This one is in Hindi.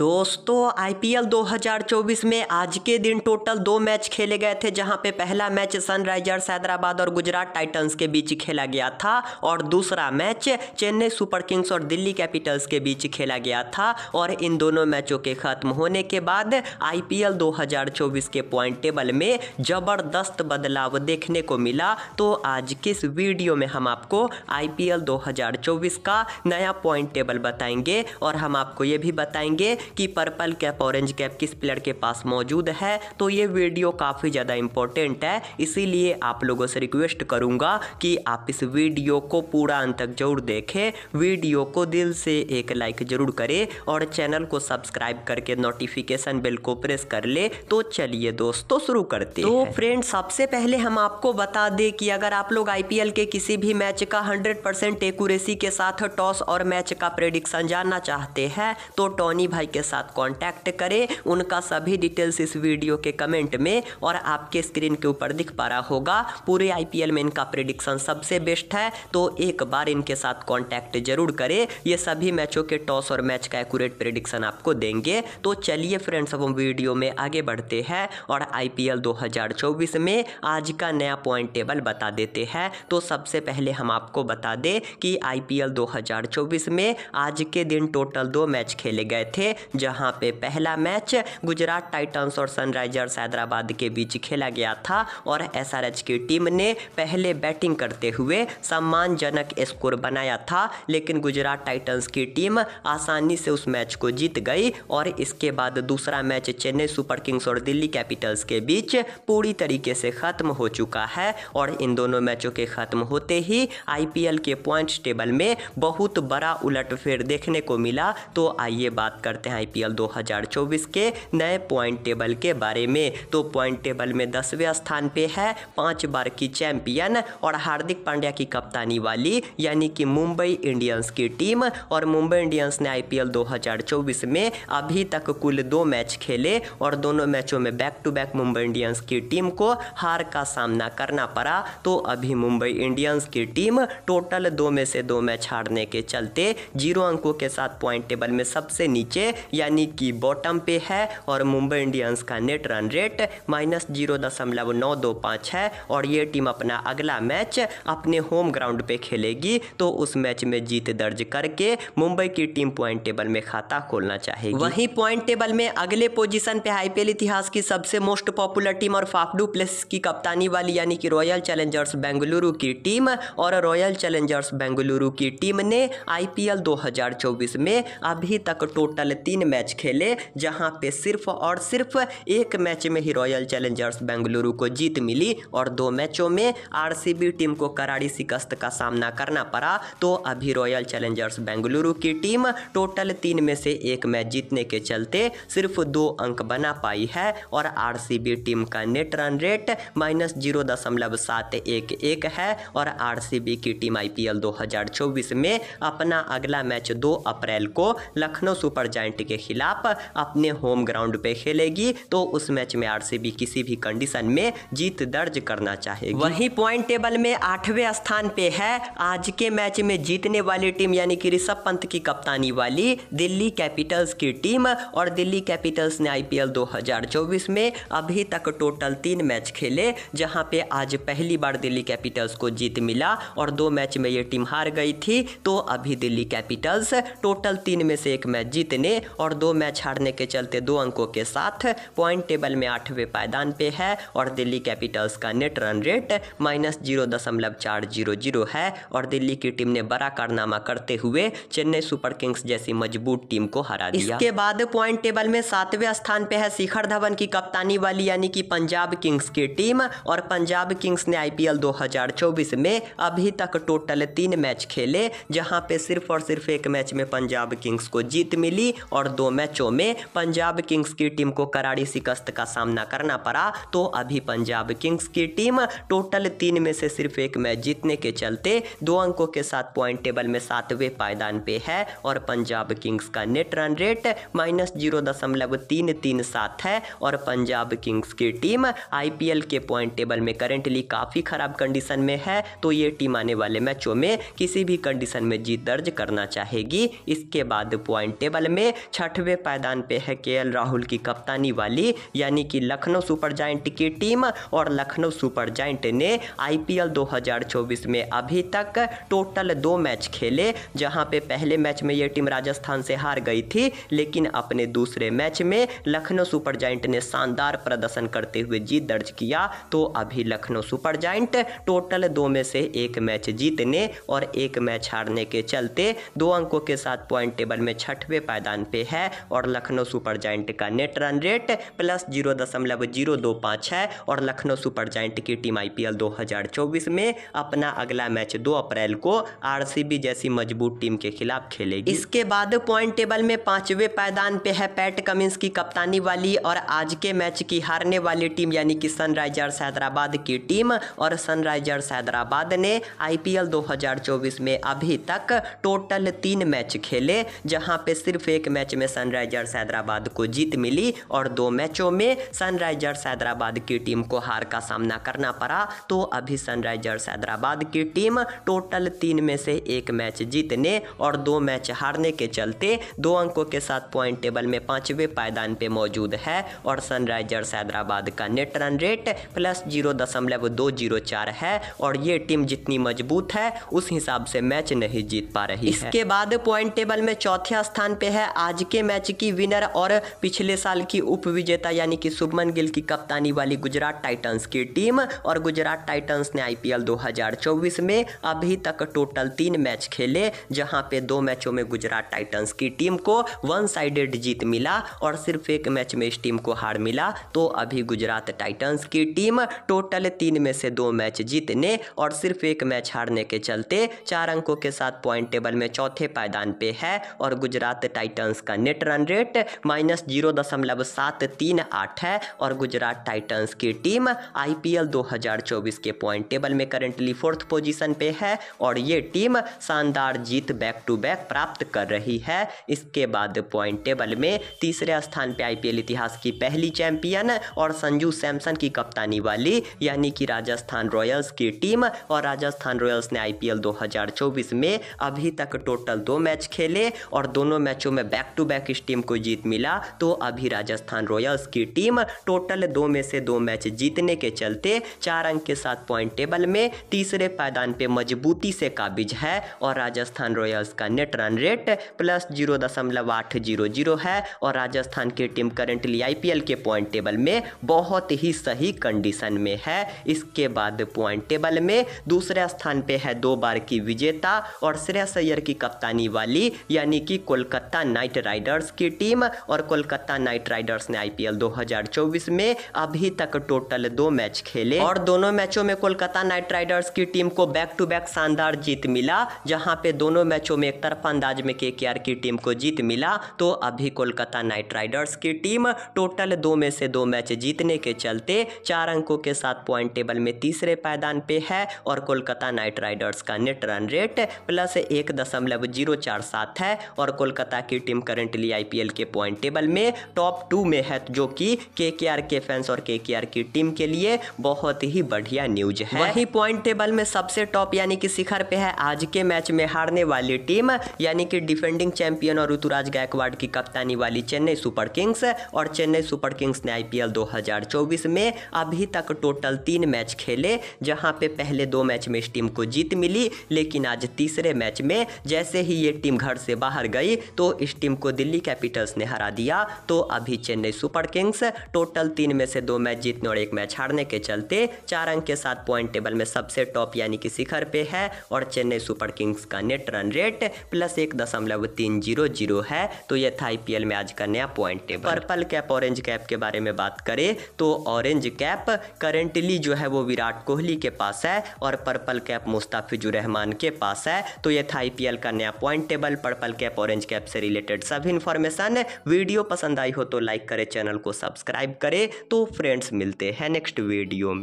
दोस्तों आईपीएल 2024 में आज के दिन टोटल दो मैच खेले गए थे जहां पे पहला मैच सनराइजर्स हैदराबाद और गुजरात टाइटंस के बीच खेला गया था और दूसरा मैच चेन्नई सुपर किंग्स और दिल्ली कैपिटल्स के बीच खेला गया था और इन दोनों मैचों के खत्म होने के बाद आईपीएल 2024 के पॉइंट टेबल में ज़बरदस्त बदलाव देखने को मिला तो आज किस वीडियो में हम आपको आई 2024 का नया पॉइंट टेबल बताएंगे और हम आपको ये भी बताएंगे कि पर्पल कैप ऑरेंज कैप किस प्लेयर के पास मौजूद है तो ये वीडियो काफ़ी ज़्यादा इंपॉर्टेंट है इसीलिए आप लोगों से रिक्वेस्ट करूँगा कि आप इस वीडियो को पूरा अंत तक जरूर देखें वीडियो को दिल से एक लाइक जरूर करें और चैनल को सब्सक्राइब करके नोटिफिकेशन बिल को प्रेस कर ले तो चलिए दोस्तों शुरू करते तो फ्रेंड सबसे पहले हम आपको बता दें कि अगर आप लोग आईपीएल के किसी भी मैच का 100 परसेंट एक्यूरेसी के साथ टॉस और मैच का प्रेडिक्शन जानना चाहते हैं तो टॉनी भाई के साथ कॉन्टैक्ट करें उनका सभी डिटेल्स इस वीडियो के कमेंट में और आपके स्क्रीन के ऊपर दिख पा रहा होगा पूरे आईपीएल में इनका प्रिडिक्शन सबसे बेस्ट है तो एक बार इनके साथ कॉन्टैक्ट जरूर करें ये सभी मैचों के टॉस और मैच का एक्यूरेट प्रिडिक्शन आपको देंगे तो चलिए फ्रेंड्स अब हम वीडियो में आगे बढ़ते हैं और आईपीएल 2024 में आज का नया पॉइंट टेबल बता देते हैं तो सबसे पहले हम आपको बता दें कि आईपीएल 2024 में आज के दिन टोटल दो मैच खेले गए थे जहां पे पहला मैच गुजरात टाइटंस और सनराइजर्स हैदराबाद के बीच खेला गया था और एसआरएच की टीम ने पहले बैटिंग करते हुए सम्मानजनक स्कोर बनाया था लेकिन गुजरात टाइटंस की टीम आसानी से उस मैच को जीत गई और इसके बाद दूसरा मैच चेन्नई सुपर किंग्स और दिल्ली कैपिटल्स के बीच पूरी तरीके से ख़त्म हो चुका है और इन दोनों मैचों के ख़त्म होते ही आईपीएल के पॉइंट्स टेबल में बहुत बड़ा उलटफेर देखने को मिला तो आइए बात करते हैं हैं आईपीएल 2024 के नए पॉइंट टेबल के बारे में तो पॉइंट टेबल में दसवें स्थान पे है पांच बार की चैंपियन और हार्दिक पांड्या की कप्तानी वाली यानी कि मुंबई इंडियंस की टीम और मुंबई इंडियंस ने आईपीएल 2024 में अभी तक कुल दो मैच खेले और दोनों मैचों में back to back Mumbai Indians की टीम को हार का सामना करना पड़ा तो अभी मुंबई इंडियंस की टीम टोटल दो में से दो मैच हारने के चलते जीरो अंकों के साथ पॉइंट टेबल में सबसे नीचे यानी कि बॉटम पे है और मुंबई इंडियंस का net run rate minus zero दशमलव नौ दो पाँच है और ये टीम अपना अगला मैच अपने होम ग्राउंड पे खेलेगी तो उस मैच में जीत दर्ज करके मुंबई की टीम पॉइंट टेबल में खाता खोलना चाहेगी वहीं पॉइंट टेबल में अगले पोजीशन पे आईपीएल इतिहास की सबसे मोस्ट पॉपुलर टीम और फाफडू प्लेस की कप्तानी वाली यानी कि रॉयल चैलेंजर्स बेंगलुरु की टीम और रॉयल चैलेंजर्स बेंगलुरु की टीम ने आईपीएल 2024 में अभी तक टोटल तीन मैच खेले जहां पे सिर्फ और सिर्फ एक मैच में ही रॉयल चैलेंजर्स बेंगलुरु को जीत मिली और दो मैचों में आरसीबी टीम को करारी शिकस्त का सामना करना पड़ा तो अभी रॉयल चैलेंजर्स बेंगलुरु की टीम टोटल तीन में से एक मैच जीतने के चलते सिर्फ दो अंक बना पाई है और आर टीम का net run rate minus zero दशमलव सात एक एक है और आर की टीम आईपीएल 2024 में अपना अगला मैच 2 अप्रैल को लखनऊ सुपर जाइंट इंग्लैंड के खिलाफ अपने होम ग्राउंड पे खेलेगी तो उस मैच में आरसीबी किसी भी कंडीशन में जीत दर्ज करना चाहेगी वहीं पॉइंट टेबल में आठवें स्थान पे है आज के मैच में जीतने वाली टीम यानी कि ऋषभ पंत की कप्तानी वाली दिल्ली कैपिटल्स की टीम और दिल्ली कैपिटल्स ने आईपीएल 2024 में अभी तक टोटल तीन मैच खेले जहां पे आज पहली बार दिल्ली कैपिटल्स को जीत मिला और दो मैच में ये टीम हार गई थी तो अभी दिल्ली कैपिटल्स टोटल तीन में से एक मैच जीतने और दो मैच हारने के चलते दो अंकों के साथ पॉइंट टेबल में आठवें पायदान पे है और दिल्ली कैपिटल्स का net run rate minus zero दशमलव चार जीरो जीरो है और दिल्ली की टीम ने बड़ा कारनामा करते हुए चेन्नई सुपर किंग्स जैसी मजबूत टीम को हरा दिया इसके बाद पॉइंट टेबल में सातवें स्थान पे है शिखर धवन की कप्तानी वाली यानी कि पंजाब किंग्स की टीम और पंजाब किंग्स ने आईपीएल 2024 में अभी तक टोटल तीन मैच खेले जहां पे सिर्फ और सिर्फ एक मैच में पंजाब किंग्स को जीत मिली और दो मैचों में पंजाब किंग्स की टीम को कराड़ी शिकस्त का सामना करना पड़ा तो अभी पंजाब किंग्स की टीम टोटल तीन में से सिर्फ एक मैच जीतने के चलते दो अंकों के साथ पॉइंट टेबल में सातवें पायदान पे है और पंजाब किंग्स का net run rate minus zero दशमलव तीन तीन सात है और पंजाब किंग्स की टीम आईपीएल के पॉइंट टेबल में करेंटली काफ़ी खराब कंडीशन में है तो ये टीम आने वाले मैचों में किसी भी कंडीशन में जीत दर्ज करना चाहेगी इसके बाद पॉइंट टेबल में छठवें पायदान पे है के राहुल की कप्तानी वाली यानी कि लखनऊ सुपर जाइंट की टीम और लखनऊ सुपर जाइंट ने आईपीएल 2024 में अभी तक टोटल दो मैच खेले जहां पे पहले मैच में ये टीम राजस्थान से हार गई थी लेकिन अपने दूसरे मैच में लखनऊ सुपर जाइंट ने शानदार प्रदर्शन करते हुए जीत दर्ज किया तो अभी लखनऊ सुपर जाइंट टोटल दो में से एक मैच जीतने और एक मैच हारने के चलते दो अंकों के साथ पॉइंट टेबल में छठवें पायदान पे है और लखनऊ सुपर जाइंट का net run rate plus zero दशमलव जीरो दो पाँच है और लखनऊ सुपर जाइंट की टीम आईपीएल 2024 में अपना अगला मैच 2 अप्रैल को आरसीबी जैसी मजबूत टीम के खिलाफ खेलेगी इसके बाद पॉइंट टेबल में पांचवें पायदान पे है पैट कमिंस की कप्तानी वाली और आज के मैच की हारने वाली टीम यानी कि सनराइजर्स हैदराबाद की टीम और सनराइजर्स हैदराबाद ने आईपीएल 2024 में अभी तक टोटल तीन मैच खेले जहां पे सिर्फ एक मैच मैच में सनराइजर्स हैदराबाद को जीत मिली और दो मैचों में सनराइजर्स हैदराबाद की टीम को हार का सामना करना पड़ा तो अभी सनराइजर्स हैदराबाद की टीम टोटल तीन में से एक मैच जीतने और दो मैच हारने के चलते दो अंकों के साथ पॉइंट टेबल में पांचवें पायदान पे मौजूद है और सनराइजर्स हैदराबाद का net run rate plus zero दशमलव दो जीरो चार है और ये टीम जितनी मजबूत है उस हिसाब से मैच नहीं जीत पा रही इसके बाद पॉइंट टेबल में चौथे स्थान पे है आज आज के मैच की विनर और पिछले साल की उप विजेता यानी कि शुभमन गिल की कप्तानी वाली गुजरात टाइटंस की टीम और गुजरात टाइटंस ने आईपीएल 2024 में अभी तक टोटल तीन मैच खेले जहां पे दो मैचों में गुजरात टाइटंस की टीम को वन साइडेड जीत मिला और सिर्फ एक मैच में इस टीम को हार मिला तो अभी गुजरात टाइटंस की टीम टोटल तीन में से दो मैच जीतने और सिर्फ एक मैच हारने के चलते चार अंकों के साथ पॉइंट टेबल में चौथे पायदान पे है और गुजरात टाइटंस का net run rate minus zero दशमलव सात तीन आठ है और गुजरात टाइटंस की टीम आईपीएल 2024 के पॉइंट टेबल में करेंटली फोर्थ पोजीशन पे है और ये टीम शानदार जीत बैक टू बैक प्राप्त कर रही है इसके बाद पॉइंट टेबल में तीसरे स्थान पे आईपीएल इतिहास की पहली चैंपियन और संजू सैमसन की कप्तानी वाली यानी कि राजस्थान रॉयल्स की टीम और राजस्थान रॉयल्स ने आईपीएल पी में अभी तक टोटल दो मैच खेले और दोनों मैचों में बैक बैक टू बैक इस टीम को जीत मिला तो अभी राजस्थान रॉयल्स की टीम टोटल दो में से दो मैच जीतने के चलते चार अंक के साथ पॉइंट टेबल में तीसरे पायदान पे मजबूती से काबिज है और राजस्थान रॉयल्स का net run rate plus zero दशमलव आठ जीरो जीरो है और राजस्थान की टीम करेंटली आईपीएल के पॉइंट टेबल में बहुत ही सही कंडीशन में है इसके बाद पॉइंट टेबल में दूसरे स्थान पे है दो बार की विजेता और श्रेय सैयर की कप्तानी वाली यानी कि कोलकाता नाइट नाइट राइडर्स की टीम और कोलकाता नाइट राइडर्स ने आईपीएल 2024 में अभी तक टोटल दो मैच खेले और दोनों मैचों में कोलकाता नाइट राइडर्स की टीम को बैक टू बैक शानदार जीत मिला जहां पे दोनों मैचों में एक तरफ अंदाज में के की टीम को जीत मिला तो अभी कोलकाता नाइट राइडर्स की टीम टोटल दो में से दो मैच जीतने के चलते चार अंकों के साथ पॉइंट टेबल में तीसरे पायदान पे है और कोलकाता नाइट राइडर्स का नेट रन रेट प्लस एक दशमलव जीरो चार सात है और कोलकाता की टीम करंटली आई के पॉइंट टेबल में टॉप टू में है जो कि के के फैंस और के की टीम के लिए बहुत ही बढ़िया न्यूज है वही पॉइंट टेबल में सबसे टॉप यानी कि शिखर पे है आज के मैच में हारने वाली टीम यानी कि डिफेंडिंग चैंपियन और ऋतुराज गायकवाड़ की कप्तानी वाली चेन्नई सुपर किंग्स और चेन्नई सुपर किंग्स ने आईपीएल 2024 में अभी तक टोटल तीन मैच खेले जहां पे पहले दो मैच में इस टीम को जीत मिली लेकिन आज तीसरे मैच में जैसे ही ये टीम घर से बाहर गई तो इस टीम टीम को दिल्ली कैपिटल्स ने हरा दिया तो अभी चेन्नई सुपर किंग्स टोटल तीन में से दो मैच जीतने और एक मैच हारने के चलते चार अंक के साथ पॉइंट टेबल में सबसे टॉप यानी कि शिखर पे है और चेन्नई सुपर किंग्स का नेट रन रेट प्लस एक दशमलव तीन जीरो जीरो है तो यह था आईपीएल में आज का नया point table purple cap orange cap के बारे में बात करें तो ऑरेंज कैप करेंटली जो है वो विराट कोहली के पास है और पर्पल कैप मुस्ताफिजुर रहमान के पास है तो यह था आईपीएल का नया point table purple cap orange cap से रिलेटेड रिलेटेड सभी इन्फॉर्मेशन वीडियो पसंद आई हो तो लाइक करें चैनल को सब्सक्राइब करें तो फ्रेंड्स मिलते हैं नेक्स्ट वीडियो में